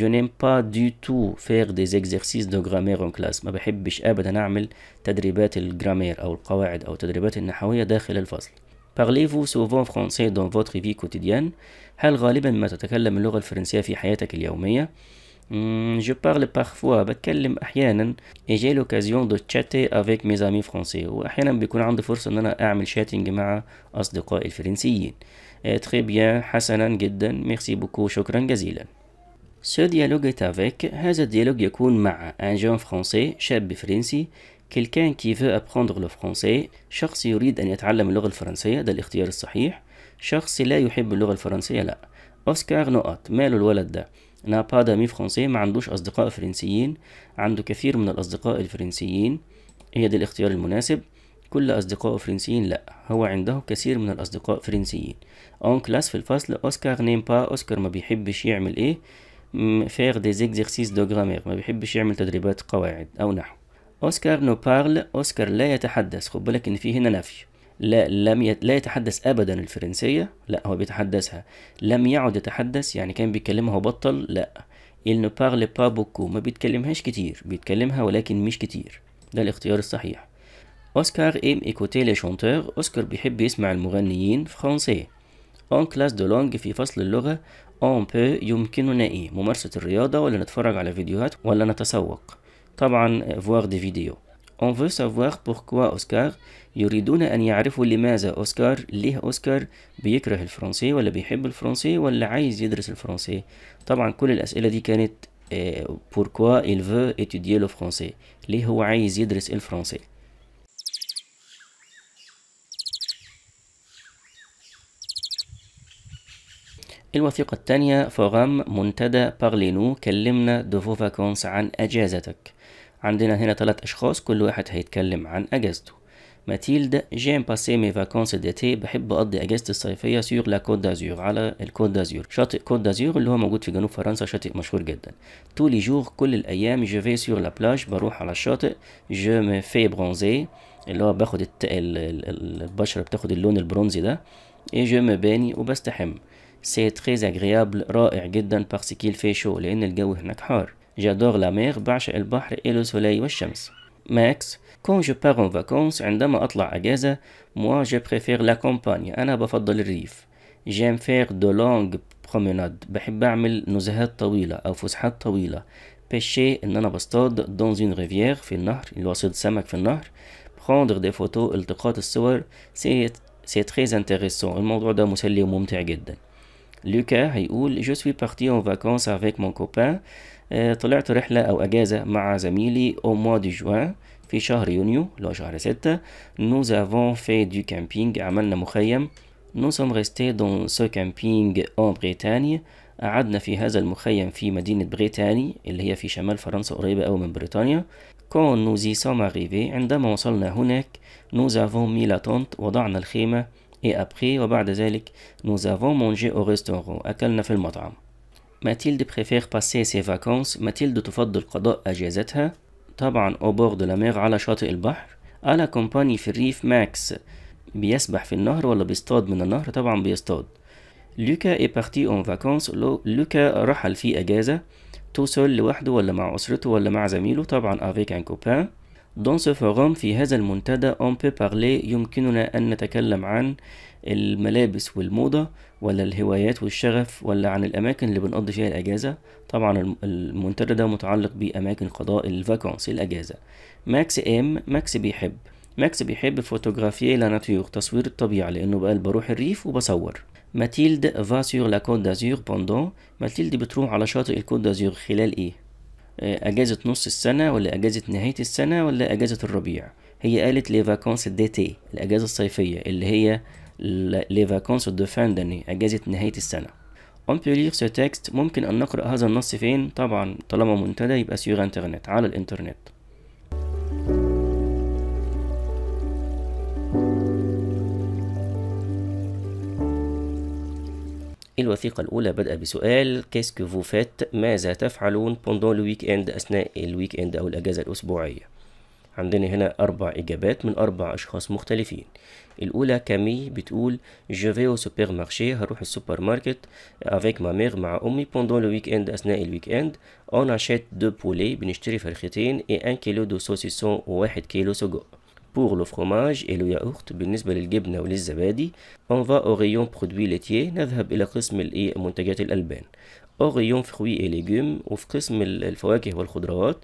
Je n'aime pas du tout faire des exercices de grammaire en classe ما بحبش أبدا أعمل تدريبات الجرامير أو القواعد أو التدريبات النحوية داخل الفصل Parlez-vous souvent français dans votre vie quotidienne هل غالبا ما تتكلم اللغة الفرنسية في حياتك اليومية hmm, Je parle parfois بتكلم أحيانا et j'ai l'occasion de chatter avec mes amis français وأحيانا بيكون عندي فرصة إن أنا أعمل شاتنج مع أصدقائي الفرنسيين. Eh, très bien حسنا جدا merci beaucoup شكرا جزيلا Ce dialogue est avec هذا الديالوج يكون مع un jeune français شاب فرنسي quelqu'un qui veut apprendre le français شخص يريد أن يتعلم اللغة الفرنسية ده الاختيار الصحيح شخص لا يحب اللغة الفرنسية لا أوسكار نقط ماله الولد ده نا با دامي فرونسي ما عندوش أصدقاء فرنسيين عنده كثير من الأصدقاء الفرنسيين هي ده الاختيار المناسب كل أصدقائه فرنسيين لأ هو عنده كثير من الأصدقاء فرنسيين En كلاس في الفصل أوسكار نيم با أوسكار ما بيحبش يعمل إيه فيغ دي زيكزيرسيس دو غرامير ما بيحبش يعمل تدريبات قواعد أو نحو أوسكار نو بارل أوسكار لا يتحدث خد بالك إن في هنا نفي لا لم يت... لا يتحدث ابدا الفرنسيه لا هو بيتحدثها لم يعد يتحدث يعني كان بيتكلمها وبطل لا il ne parle pas beaucoup ما بيتكلمهاش كتير بيتكلمها ولكن مش كتير ده الاختيار الصحيح اوسكار ايم ايكوتي لي شونتور اوسكار بيحب يسمع المغنيين فرنسي en كلاس de langue في فصل اللغة on peut يمكننا إيه ممارسة الرياضة ولا نتفرج على فيديوهات ولا نتسوق طبعا voir des vidéos On veut savoir pourquoi أوسكار يريدون أن يعرفوا لماذا أوسكار ليه أوسكار بيكره الفرنسي ولا بيحب الفرنسي ولا عايز يدرس الفرنسي طبعا كل الأسئلة دي كانت آه، pourquoi il veut étudier le français ليه هو عايز يدرس الفرنسي الوثيقة الثانية فوغام منتدى بارلينو كلمنا دو فو فاكونس عن أجازتك عندنا هنا ثلاث أشخاص كل واحد هيتكلم عن أجازته ماتيلد جيم باسي مي فاكونس ديتي بحب اقضي اجازتي الصيفيه سيغ لا كود دازور على الكود دازور شاطئ كود دازور اللي هو موجود في جنوب فرنسا شاطئ مشهور جدا تولي جور كل الايام جو في سيغ لا بلاج بروح على الشاطئ جو مي في برونزي اللي هو باخد البشره بتاخد اللون البرونزي ده اي جو مي باني وبستحم سي تري اغريابل رائع جدا باغسيكيل في شو لان الجو هناك حار جادور لا ميغ بعشق البحر إلو سولاي والشمس ماكس كون جو باغ اون فاكونس عندما اطلع اجازه موا جو بريفير لا كومباني انا بفضل الريف جيم فير دو لونغ بروميناد بحب اعمل نزهات طويله او فسحات طويله بشي ان انا بصطاد دون زين ريفيير في النهر اللي سمك في النهر بروندر دي فوتو التقاط الصور سي سي تري انتريسون الموضوع ده مسلي وممتع جدا لوكا هيقول جو سوي بارتي اون فاكونس افيك مون كوبان طلعت رحلة أو أجازة مع زميلي أو موا دي جوان في شهر يونيو اللي هو شهر ستة نو افون في دو كامبينج عملنا مخيم نو سوم ريستي دون سو كامبينج اون بريتانيا قعدنا في هذا المخيم في مدينة بريتاني اللي هي في شمال فرنسا قريبة أوي من بريطانيا كون نوزي سوم عندما وصلنا هناك نو افون مي لا وضعنا الخيمة et après, وبعد ذلك, نو avons مونجي او restaurant. أكلنا في المطعم. ماتيلد بريفير باسي سي فاكونس ماتيلد تفضل قضاء أجازتها طبعا او بور دو la mer على شاطئ البحر. À la campagne في الريف ماكس بيسبح في النهر ولا بيصطاد من النهر؟ طبعا بيصطاد. لوكا est parti en vacances. لوكا رحل في أجازة. تو seul لوحده ولا مع أسرته ولا مع زميله؟ طبعا افيك ان كوبان دون سو فوروم في هذا المنتدى on peut parler يمكننا أن نتكلم عن الملابس والموضة ولا الهوايات والشغف ولا عن الأماكن اللي بنقضي فيها الأجازة طبعا المنتدى ده متعلق بأماكن قضاء الفاكونس الأجازة ماكس أم ماكس بيحب ماكس بيحب فوتوغرافيه لا ناتور تصوير الطبيعة لأنه بقى بروح الريف وبصور ماتيلد va لا la دازور بوندون ماتيلد بتروح على شاطئ الكوت دازور خلال إيه آه، اجازه نص السنه ولا اجازه نهايه السنه ولا اجازه الربيع هي قالت لي فاكونس ديتي الاجازه الصيفيه اللي هي لي فاكونس دو فان داني اجازه نهايه السنه On peut lire ce texte ممكن أن نقرأ هذا النص فين؟ طبعا طالما منتدى يبقى سيغ انترنت على الإنترنت الوثيقة الأولى بدأ بسؤال كيسك فو فات ماذا تفعلون بوندون لويك إند أثناء الويك إند أو الأجازة الأسبوعية عندنا هنا أربع إجابات من أربع أشخاص مختلفين الأولى كامي بتقول جو في او سوبر مارشي هروح السوبر ماركت افيك ما ميغ مع أمي بوندون الويك إند أثناء الويك إند أون أشيت دو بولي بنشتري فرختين إي أن كيلو دو سوسيسون وواحد كيلو سجق pour le fromage et le yaourt بالنسبة للجبنة وللزبادي on va au rayon produits laitiers نذهب إلى قسم الإيه منتجات الألبان au rayon fruits et légumes وفي قسم الفواكه والخضروات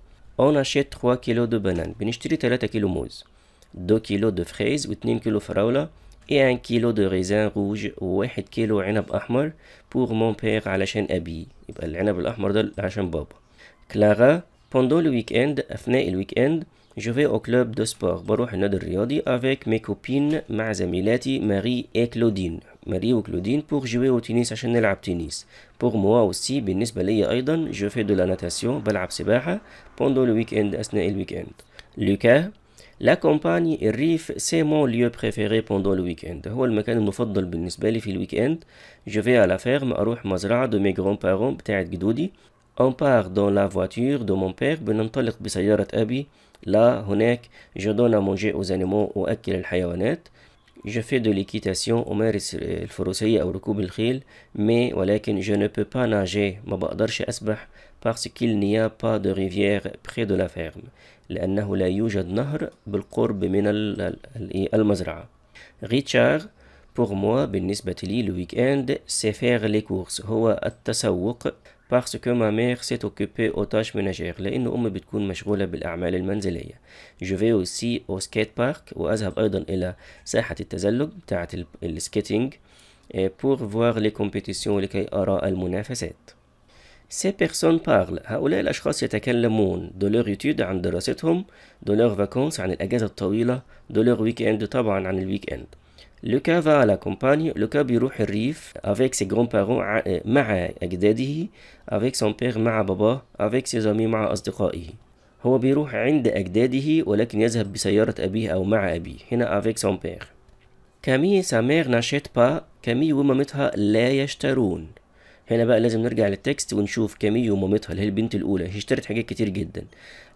on achète 3 kg de bananes, بنشتري 3 كيلو موز 2 kg de fraises, و2 كيلو فراولة et 1 kg de raisin rouge, و1 كيلو عنب أحمر pour mon père علشان أبي يبقى العنب الأحمر ده عشان بابا Clara, pendant le week-end أثناء الويك إند Je vais au club de sport. بروح النادي الرياضي avec mes copines مع زميلاتي ماري et Claudine. marie ou Claudine pour jouer au tennis عشان نلعب تنس. Pour moi aussi بالنسبة لي أيضا je fais de la natation بلعب سباحة pendant le week-end أثناء الويكند. لوكا La campagne, Rif, c'est mon lieu préféré pendant le week-end. هو المكان المفضل بالنسبة لي في الويكند. Je vais à la ferme, à أروح Mazra de mes grands-parents بتاعت جدودي. On part dans la voiture de mon père, بننطلق بسيارة أبي. Là, هناك je donne à manger aux animaux وأكل الحيوانات je fais de l'équitation أمارس الفروسية أو ركوب الخيل mais ولكن je ne peux pas nager ما بقدرش أسبح parce qu'il n'y a pas de rivière près de la ferme لأنه لا يوجد نهر بالقرب من المزرعة ريتشارد pour moi بالنسبة لي le week-end c'est faire les courses هو التسوق parce que ma mère s'est occupée aux tâches ménagères لأنه أمي بتكون مشغولة بالأعمال المنزلية je vais aussi au skate park وأذهب أيضا إلى ساحة التزلج بتاعة السكيتينج pour voir les compétitions لكي أرى المنافسات Ces personnes parlent هؤلاء الأشخاص يتكلمون de leur étude عن دراستهم de leur vacances عن الأجازة الطويلة de leur weekend طبعا عن الويك end لوكا فا لا كومباني لوكا بيروح الريف افيك سي grands-parents مع أجداده افيك سون بيغ مع باباه افيك سي زامي مع أصدقائه هو بيروح عند أجداده ولكن يذهب بسيارة أبيه أو مع أبيه هنا افيك سون بيغ كامي سا ميغ ناشيت با كامي ومامتها لا يشترون هنا بقى لازم نرجع للتكست ونشوف كامي ومامتها اللي هي البنت الأولى هي اشترت حاجات كتير جدا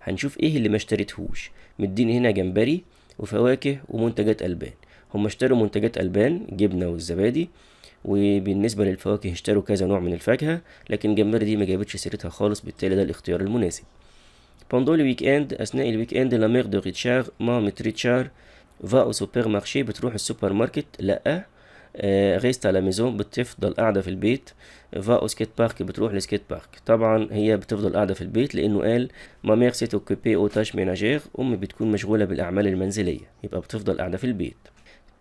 هنشوف ايه اللي ما اشترتهوش مديني هنا جمبري وفواكه ومنتجات ألبان هم اشتروا منتجات ألبان جبنة والزبادي وبالنسبة للفواكه اشتروا كذا نوع من الفاكهة لكن جمبري دي ما جابتش سيرتها خالص بالتالي ده الاختيار المناسب بندول ويك اند أثناء الويك-إند لا ميغ دو ريتشار مامة ريتشار فا أو سوبر مارشي بتروح السوبر ماركت لأ غيست على ميزون بتفضل قاعدة في البيت فا أو سكيت بارك بتروح لسكيت بارك طبعا هي بتفضل قاعدة في البيت لأنه قال ما ميغ سيت أوكيبي أو تاش ميناجير أمي بتكون مشغولة بالأعمال المنزلية يبقى بتفضل قاعدة في البيت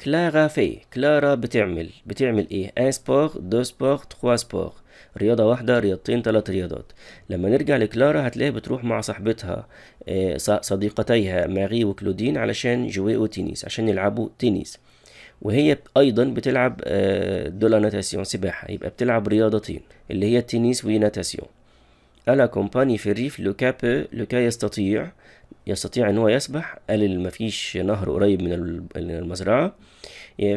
كلارا في كلارا بتعمل بتعمل ايه ان سبور دو سبور تخوا سبور رياضة واحدة رياضتين تلات رياضات لما نرجع لكلارا هتلاقيها بتروح مع صاحبتها آه، صديقتيها ماري وكلودين علشان جويقوا تنس عشان يلعبوا تنس وهي ايضا بتلعب آه، دولا ناتاسيون سباحة يبقى بتلعب رياضتين اللي هي التنس وناتاسيون ألا كومباني في الريف لو كابو لكي يستطيع يستطيع ان هو يسبح قال مفيش نهر قريب من المزرعه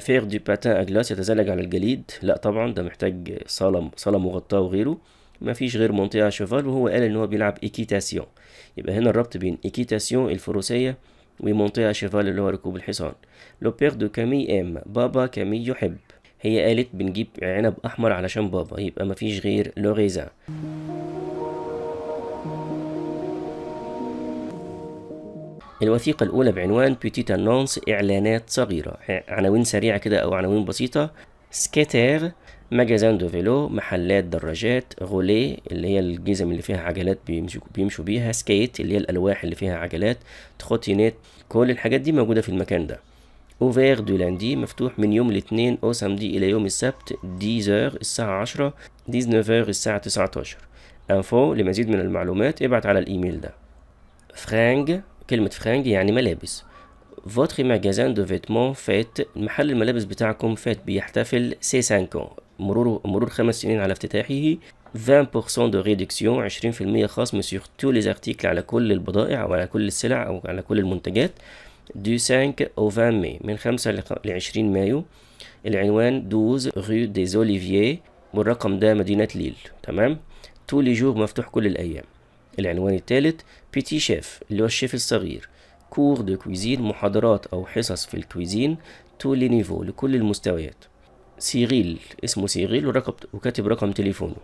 فيغ دي باتان اجلاس يتزلج على الجليد لا طبعا ده محتاج صاله صاله مغطاه وغيره مفيش غير مونتي شيفال وهو قال ان هو بيلعب ايكيتاسيون يبقى هنا الربط بين ايكيتاسيون الفروسيه ومونتي شيفال اللي هو ركوب الحصان لو بيغ دو كامي ام بابا كامي يحب هي قالت بنجيب عنب احمر علشان بابا يبقى مفيش غير لوريزا الوثيقة الأولى بعنوان بيتيت أنونس إعلانات صغيرة عناوين سريعة كده أو عناوين بسيطة سكيتير ماجازان دو فيلو محلات دراجات غولي اللي هي الجزم اللي فيها عجلات بيمشوا بيها سكيت اللي هي الالواح اللي فيها عجلات تخوتينات كل الحاجات دي موجوده في المكان ده اوفير دو لاندي مفتوح من يوم الاثنين او سامدي الى يوم السبت ديزور الساعه عشرة ديزنوفير الساعه تسعة عشر انفو لمزيد من المعلومات ابعت على الايميل ده فرانج كلمة فرانج يعني ملابس فوتخي ماجازان دو فيتمون فات محل الملابس بتاعكم فات بيحتفل سي سانكو مرور مرور خمس سنين على افتتاحه 20% دو ريدكسيون 20% خصم سيغ تو لي زارتيكل على كل البضائع أو على كل السلع أو على كل المنتجات دو 5 أو 20 ماي من 5 ل 20 مايو العنوان 12 rue دي Oliviers والرقم ده مدينة ليل تمام طول جور مفتوح كل الأيام العنوان الثالث بيتي شيف اللي هو الشيف الصغير كور دو كويزين محاضرات أو حصص في الكويزين تو لي نيفو لكل المستويات سيريل اسمه سيريل ورقم وكاتب رقم تليفونه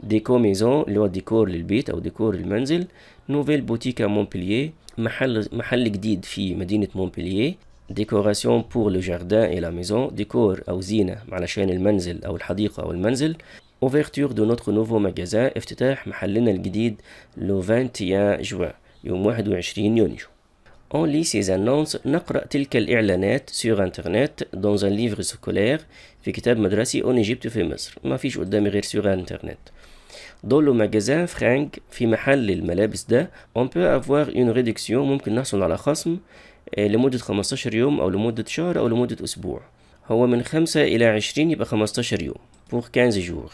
ديكو ميزون اللي هو ديكور للبيت أو ديكور المنزل نوفيل بوتيكا مونبلييه محل محل جديد في مدينة مونبلييه ديكوراسيون بور لو جاردان اي لا ميزون ديكور او زينه علشان المنزل او الحديقه او المنزل اوفرتور دو نوتر نوفو ماجازان افتتاح محلنا الجديد لو 21 جوان يوم 21 يونيو On lit ces annonces نقرأ تلك الإعلانات sur Internet dans un livre scolaire في كتاب مدرسي en Égypte في مصر ما فيش قدامي غير sur Internet dans le magasin Frank في محل الملابس ده on peut avoir une réduction ممكن نحصل على خصم آه، لمدة 15 يوم أو لمدة شهر أو لمدة أسبوع هو من خمسة إلى عشرين يبقى 15 يوم pour 15 jours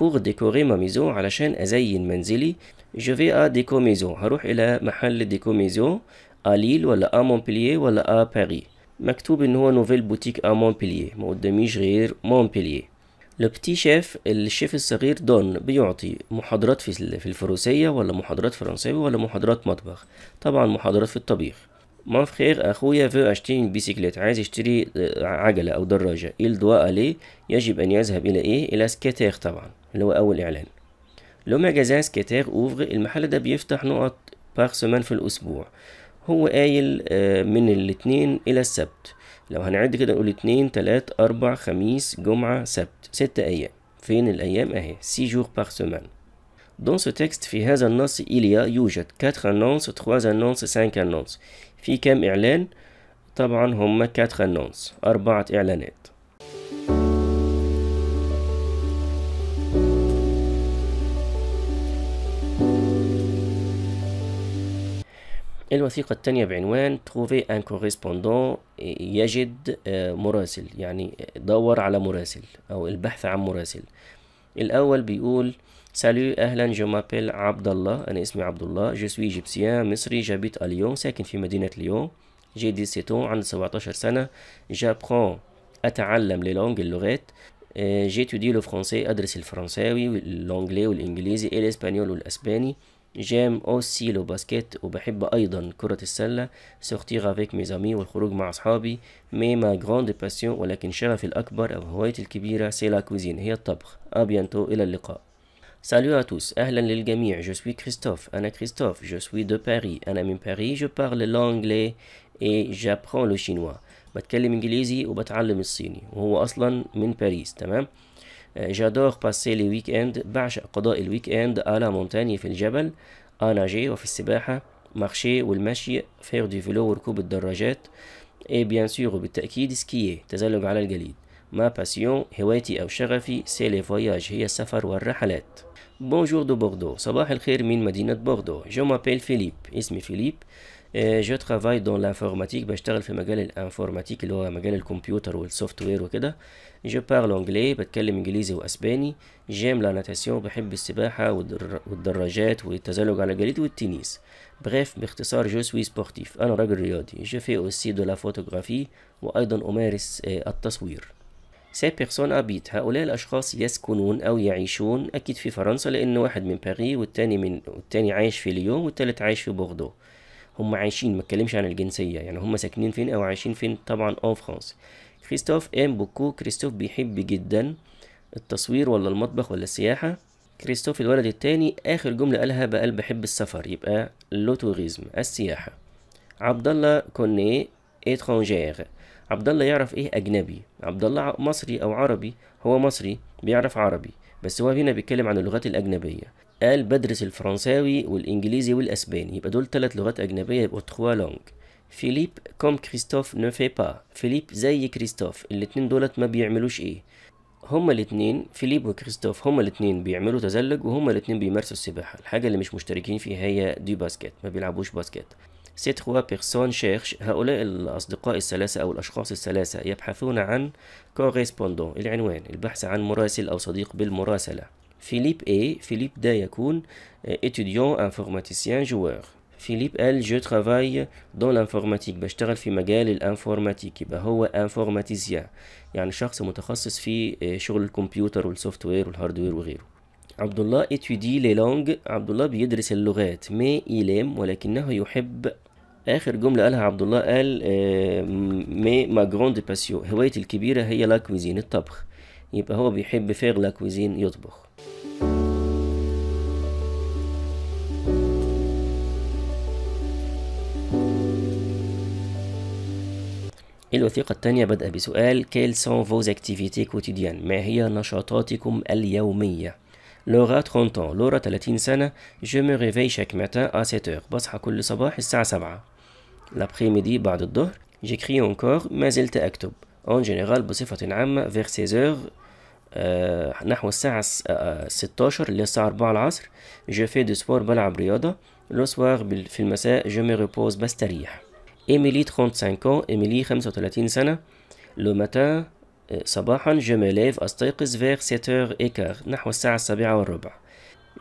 pour décorer ma maison علشان أزين منزلي je vais à déco maison هروح إلى محل ديكو maison à Lille ولا à Montpellier ولا à Paris مكتوب إن هو نوفيل بوتيك à Montpellier ما قداميش غير Montpellier لو بتي شيف الشيف الصغير دون بيعطي محاضرات في الفروسية ولا محاضرات فرنساوي ولا محاضرات مطبخ طبعا محاضرات في الطبيخ Mon frère أخويا veut acheter une bicyclette عايز يشتري آه، عجلة أو دراجة il doit aller يجب أن يذهب إلى إيه إلى سكتير طبعا اللي هو أول إعلان لو ماجازان سكتير أوفر المحل ده بيفتح نقط باغ سمان في الأسبوع هو قايل آه، من الاتنين إلى السبت لو هنعد كده نقول اتنين تلات أربع خميس جمعة سبت ست أيام فين الأيام أهي سي جور باغ سمان Dans ce texte في هذا النص il y a يوجد 4 annonces 3 annonces 5 annonces في كم إعلان؟ طبعا هم 4 annonces أربعة إعلانات الوثيقة الثانية بعنوان تروفي ان كوريسبوندون يجد آه، مراسل يعني دور على مراسل أو البحث عن مراسل الأول بيقول اهلا جو مابيل عبد الله انا اسمي عبد الله جو سوي جيبسيان مصري جابيت اليون ساكن في مدينة ليون, جي 17 ans, عندي 17 سنة, جابرون أتعلم لي langues اللغات اللغات, j'étudie لو فرونسي أدرس الفرنساوي, والانجلي والإنجليزي الاسبانيول l'espagnol والأسباني, جام اوسي لو باسكيت وبحب ايضا كرة السلة سورتيغ افيك ميزامي والخروج مع اصحابي مي ما جراند باسيون ولكن شغفي الاكبر او هوايتي الكبيرة سي لا كوزين هي الطبخ ابيانتو الى اللقاء Salut à tous, ahlan lil je suis Christophe, Anna Christophe, je suis de Paris, Anna من Paris, je parle l'anglais et j'apprends le chinois. بتكلم انجليزي وبتعلم الصيني وهو اصلا من باريس تمام جادور باسي لي ويك اند بعشق قضاء الويك اند على مونتاني في الجبل اناجي وفي السباحة مارشي والمشي فير دي فيلو وركوب الدراجات اي بيان سور وبالتأكيد سكيي تزلج على الجليد ما باسيون هوايتي أو شغفي سي لي فواياج هي السفر والرحلات Bonjour de Bordeaux. Sabah al-Khair min Madinat Bordeaux. Je m'appelle Philippe. Ismi Philippe. Je travaille dans l'informatique. بشتغل في مجال الانفورماتيك اللي هو مجال الكمبيوتر والسوفت وير وكده. Je parle anglais. بتكلم انجليزي واسباني. J'aime la natation. بحب السباحة والدراجات والتزلج على الجليد والتنس. Bref باختصار je suis sportif. انا راجل رياضي. Je fais aussi de la photographie وايضا امارس التصوير. سي بيرسون أبيت هؤلاء الأشخاص يسكنون أو يعيشون أكيد في فرنسا لأن واحد من باريس والتاني من والتاني عايش في ليون والتالت عايش في بوردو هم عايشين ما اتكلمش عن الجنسية يعني هم ساكنين فين أو عايشين فين طبعا أون فرانس كريستوف ام بوكو كريستوف بيحب جدا التصوير ولا المطبخ ولا السياحة كريستوف الولد التاني آخر جملة قالها بقى بحب السفر يبقى لوتوريزم السياحة عبد الله كوني اترانجير عبد الله يعرف ايه اجنبي عبد الله مصري او عربي هو مصري بيعرف عربي بس هو هنا بيتكلم عن اللغات الاجنبيه قال بدرس الفرنساوي والانجليزي والاسباني يبقى دول ثلاث لغات اجنبيه يبقوا تخوا لونج فيليب كوم كريستوف نو في با فيليب زي كريستوف الاتنين دولت ما بيعملوش ايه هما الاتنين فيليب وكريستوف هما الاتنين بيعملوا تزلج وهما الاتنين بيمارسوا السباحة الحاجة اللي مش مشتركين فيها هي دي باسكت ما بيلعبوش باسكت خوا بيرسون شيرش هؤلاء الأصدقاء الثلاثة أو الأشخاص الثلاثة يبحثون عن كوريسبوندون العنوان البحث عن مراسل أو صديق بالمراسلة فيليب اي فيليب ده يكون اتيديون انفورماتيسيان جوار فيليب قال جو ترافاي دون لانفورماتيك بشتغل في مجال الانفورماتيك يبقى هو انفورماتيسيان يعني شخص متخصص في شغل الكمبيوتر والسوفت وير والهاردوير وغيره عبد الله اتودي لي لونغ عبد الله بيدرس اللغات ما إيلام ولكنه يحب اخر جمله قالها عبد الله قال آه، مي ما جروند باسيو هوايتي الكبيره هي لا كويزين الطبخ يبقى هو بيحب فيغ لا كويزين يطبخ الوثيقة الثانية بدأ بسؤال كيل سون فوز اكتيفيتي كوتيديان ما هي نشاطاتكم اليومية لورا 30 لورا 30 سنة جو مي ريفي شاك ماتان ا 7 بصحى كل صباح الساعة 7 l'après-midi بعد الظهر j'écris encore ما زلت أكتب en général بصفة عامة vers 16 heures نحو الساعة 16 للساعة 4 العصر je fais du sport بلعب رياضة le soir في المساء je me repose بستريح Emily 35 ans Emily 35 سنة le matin صباحا euh, je me lève أستيقظ vers 7h15 نحو الساعة السابعة والربع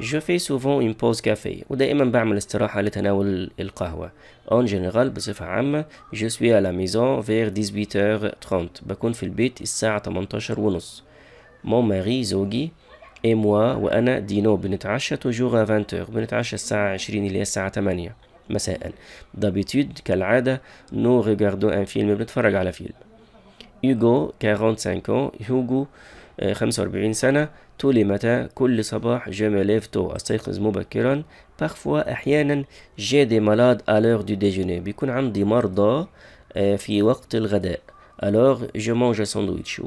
جو في سوفون اون بوز كافي ودائما بعمل استراحة لتناول القهوة. اون جينيرال بصفة عامة جو سوي ا لا ميزون vers 18h30 بكون في البيت الساعة 18 ونص. مون ماري زوجي اي موا وأنا دينو بنتعشى توجور ا 20 بنتعشى الساعة 20 اللي هي الساعة 8 مساء. دابيتود كالعادة نو regardons ان فيلم بنتفرج على فيلم. يوغو 45 ans يوغو 45 سنة تولي متى كل صباح je ليفتو أستيقظ مبكرا بخفوا أحيانا جي دي مالاد ألوغ دو دي ديجوني بيكون عندي مرضى آه، في وقت الغداء ألوغ جو مونج ساندويتش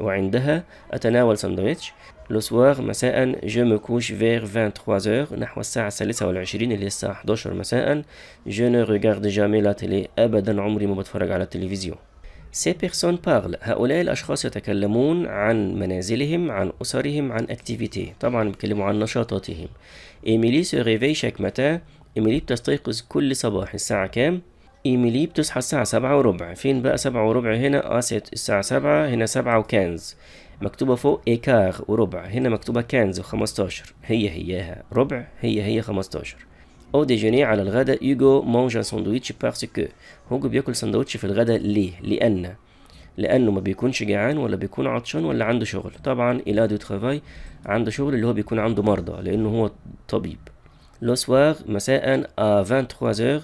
وعندها أتناول ساندويتش لو سوار مساء جو مو كوش فير 23 نحو الساعة الثالثة والعشرين اللي هي الساعة 11 مساء جو نو ريغارد جامي لا تيلي أبدا عمري ما بتفرج على التلفزيون سي بيرسون بارل هؤلاء الأشخاص يتكلمون عن منازلهم عن أسرهم عن أكتيفيتي طبعا بيتكلموا عن نشاطاتهم إيميلي سو ريفي شاك متى إيميلي بتستيقظ كل صباح الساعة كام؟ إيميلي بتصحى الساعة سبعة وربع فين بقى سبعة وربع هنا آه الساعة سبعة هنا سبعة وكنز مكتوبة فوق إيكار وربع هنا مكتوبة كنز وخمستاشر هي هياها ربع هي هي خمستاشر او ديجوني على الغداء يوجو مونج ساندويتش باسكو هوجو بياكل ساندويتش في الغداء ليه لان لانه ما بيكونش جعان ولا بيكون عطشان ولا عنده شغل طبعا الى دو ترافاي عنده شغل اللي هو بيكون عنده مرضى لانه هو طبيب لو سوار مساء ا 23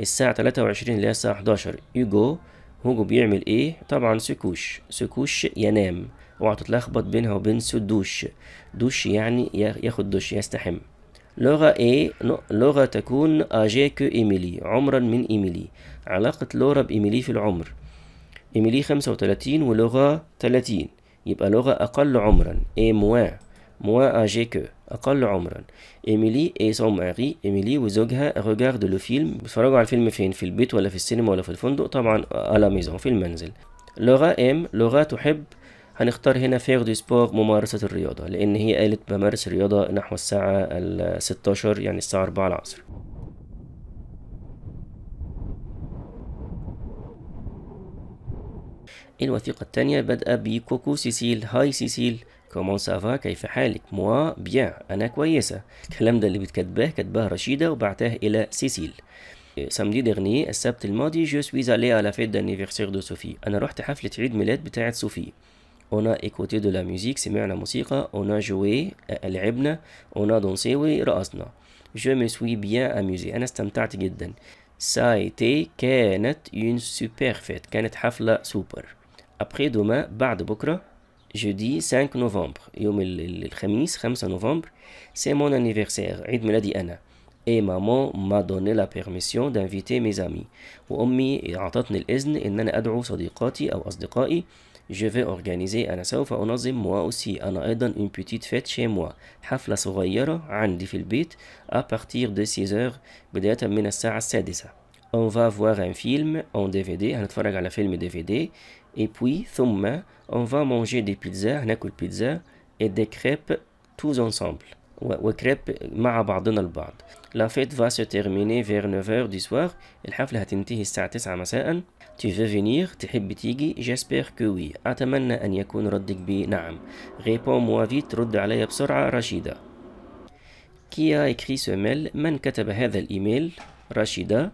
الساعة 23 اللي هي الساعة 11 يوجو هوجو بيعمل ايه طبعا سكوش سكوش ينام اوعى تتلخبط بينها وبين سدوش دوش يعني ياخد دوش يستحم لغة إيه لغة تكون آجي كو إيميلي عمرا من إيميلي علاقة لورا بإيميلي في العمر إيميلي خمسة وتلاتين ولغة تلاتين يبقى لغة أقل عمرا إيه موا موا آجي كو أقل عمرا إيميلي إيه سون ماري إيميلي وزوجها ريغارد لو فيلم بيتفرجوا على الفيلم فين في البيت ولا في السينما ولا في الفندق طبعا ألا آه، ميزون في المنزل لغة إم لغة تحب هنختار هنا فيغ دي سبور ممارسة الرياضة لأن هي قالت بمارس الرياضة نحو الساعة الستاشر يعني الساعة أربعة العصر الوثيقة الثانية بدأ بكوكو سيسيل هاي سيسيل كومون سافا كيف حالك موا بيان أنا كويسة الكلام ده اللي بتكتباه كتباه رشيدة وبعتاه إلى سيسيل سامدي دغني السبت الماضي, جو سويز علي على فيت دانيفيرسير دو سوفي أنا رحت حفلة عيد ميلاد بتاعة سوفي on a écouté de la musique سمعنا موسيقى on a joué لعبنا on a dansé oui, ورقصنا je me suis bien amusé أنا استمتعت جدا ça a été كانت une super fête كانت حفلة super. après demain بعد بكرة jeudi 5 novembre يوم الخميس 5 novembre c'est mon anniversaire عيد ميلادي أنا et maman m'a donné la permission d'inviter mes amis وأمي أعطتني الإذن إن أنا أدعو صديقاتي أو أصدقائي Je vais organiser أنا سوف أنظم moi aussi أنا أيضا une petite fête chez moi حفلة صغيرة عندي في البيت à partir de 6 heures بداية من الساعة السادسة On va voir un film en DVD هنتفرج على فيلم DVD et puis ثم on va manger des pizzas هناكل بيتزا et des crêpes tous ensemble وكريب مع بعضنا البعض La fête va se terminer vers 9h du soir الحفلة هتنتهي الساعة 9 مساء Tu veux venir تحب تيجي J'espère que oui أتمنى أن يكون ردك بنعم Réponds-moi vite رد علي بسرعة رشيدة Qui a écrit ce mail من كتب هذا الإيميل رشيدة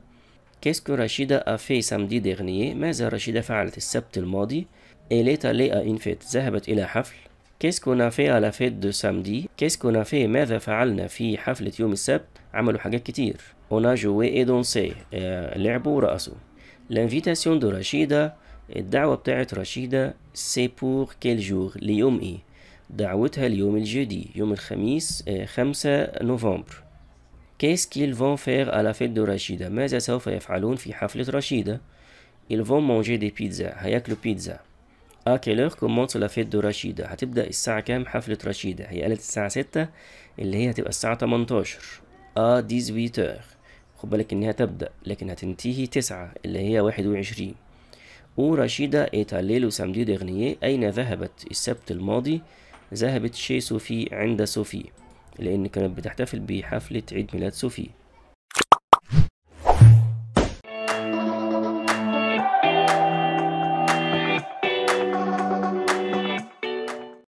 Qu'est-ce que Rachida a fait samedi dernier ماذا رشيدة فعلت السبت الماضي Elle est allée à une fête ذهبت إلى حفل Qu'est-ce qu'on a fait à la fête de samedi Qu'est-ce qu'on a fait ماذا فعلنا في حفلة يوم السبت عملوا حاجات كتير On a joué et dansé لعبوا ورقصوا لانفيتاسيون دو رشيدة الدعوة بتاعت رشيدة سي بور كيل جور ليوم ايه دعوتها اليوم الجدي يوم الخميس خمسة نوفمبر كيس كيل فون فير على فيت دو رشيدة ماذا سوف يفعلون في حفلة رشيدة ils vont manger des pizzas هياكلوا بيتزا à quelle heure commence la fête de رشيدة هتبدأ الساعة كام حفلة رشيدة هي قالت الساعة ستة اللي هي هتبقى الساعة 18 à 18 heures خد بالك انها تبدأ لكن هتنتهي تسعة اللي هي واحد وعشرين ايتا ليلو سامدي دغنية أين ذهبت السبت الماضي ذهبت شي صوفي عند صوفي لأن كانت بتحتفل بحفلة عيد ميلاد صوفي